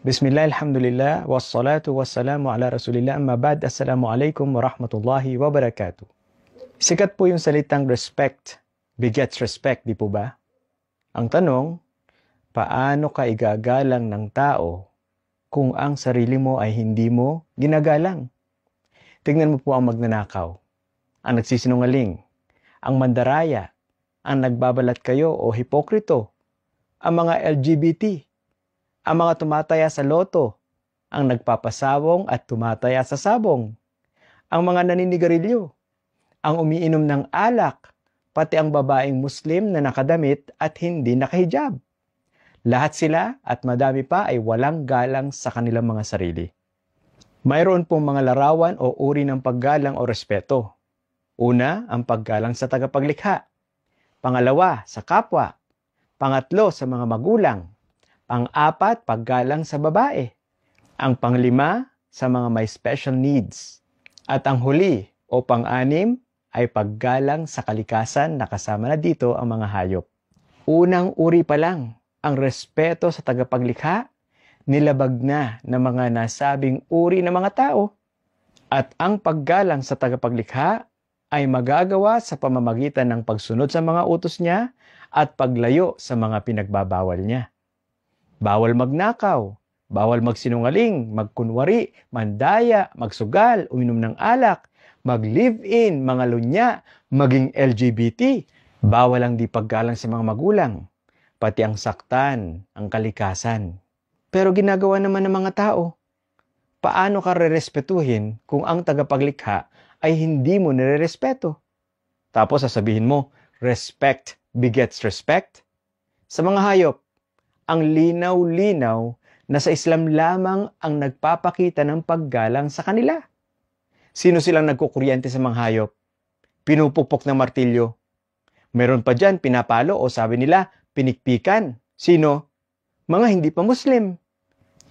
Bismillah, alhamdulillah, wassalatu wassalamu ala rasulillah, amma ba'd, assalamu assalamualaikum warahmatullahi wabarakatuh. Sikat po yung salitang respect begets respect, di po ba? Ang tanong, paano ka igagalang ng tao kung ang sarili mo ay hindi mo ginagalang? Tingnan mo po ang magnanakaw, ang nagsisinungaling, ang mandaraya, ang nagbabalat kayo o hipokrito, ang mga LGBT, ang mga tumataya sa loto, ang nagpapasabong at tumataya sa sabong, ang mga naninigarilyo, ang umiinom ng alak, pati ang babaeng Muslim na nakadamit at hindi nakahijab. Lahat sila at madami pa ay walang galang sa kanilang mga sarili. Mayroon pong mga larawan o uri ng paggalang o respeto. Una, ang paggalang sa tagapaglikha. Pangalawa, sa kapwa. Pangatlo, sa mga magulang. Ang apat, paggalang sa babae. Ang panglima, sa mga may special needs. At ang huli o pang-anim ay paggalang sa kalikasan na kasama na dito ang mga hayop. Unang uri pa lang, ang respeto sa tagapaglikha, nilabag na ng mga nasabing uri ng mga tao. At ang paggalang sa tagapaglikha ay magagawa sa pamamagitan ng pagsunod sa mga utos niya at paglayo sa mga pinagbabawal niya. Bawal magnakaw, bawal magsinungaling, magkunwari, mandaya, magsugal, uminom ng alak, mag-live-in, mga lunya, maging LGBT. Bawal ang di paggalang sa mga magulang, pati ang saktan, ang kalikasan. Pero ginagawa naman ng mga tao. Paano ka rerespetuhin kung ang tagapaglikha ay hindi mo nirerespeto? Tapos sasabihin mo, respect begets respect? Sa mga hayop, ang linaw-linaw na sa Islam lamang ang nagpapakita ng paggalang sa kanila. Sino silang nagkukuryente sa mga hayop? Pinupukpok ng martilyo. Meron pa dyan, pinapalo o sabi nila, pinikpikan. Sino? Mga hindi pa Muslim.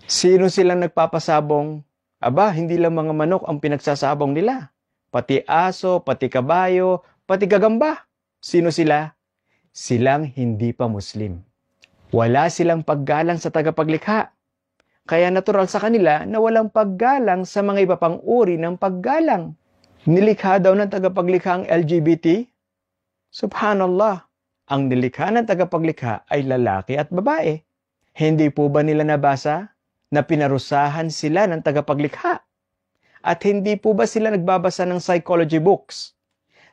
Sino silang nagpapasabong? Aba, hindi lang mga manok ang pinagsasabong nila. Pati aso, pati kabayo, pati gagamba. Sino sila? Silang hindi pa Muslim. Wala silang paggalang sa tagapaglikha. Kaya natural sa kanila na walang paggalang sa mga iba pang uri ng paggalang. Nilikha daw ng tagapaglikha ang LGBT? Subhanallah, ang nilikha ng tagapaglikha ay lalaki at babae. Hindi po ba nila nabasa na pinarusahan sila ng tagapaglikha? At hindi po ba sila nagbabasa ng psychology books?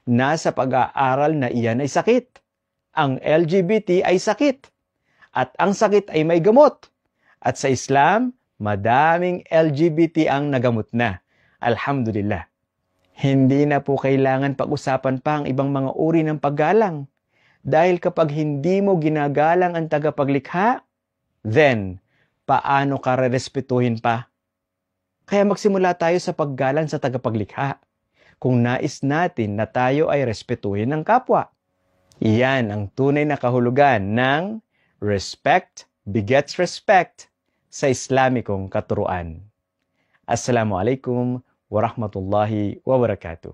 Nasa pag-aaral na iyan ay sakit. Ang LGBT ay sakit at ang sakit ay may gamot. At sa Islam, madaming LGBT ang nagamot na. Alhamdulillah. Hindi na po kailangan pag-usapan pa ang ibang mga uri ng paggalang. Dahil kapag hindi mo ginagalang ang tagapaglikha, then paano ka rerespetuhin pa? Kaya magsimula tayo sa paggalang sa tagapaglikha kung nais natin na tayo ay respetuhin ng kapwa. Iyan ang tunay na kahulugan ng Respect begets respect sa Islamikong katuruan. Assalamu wa rahmatullahi wa barakatuh.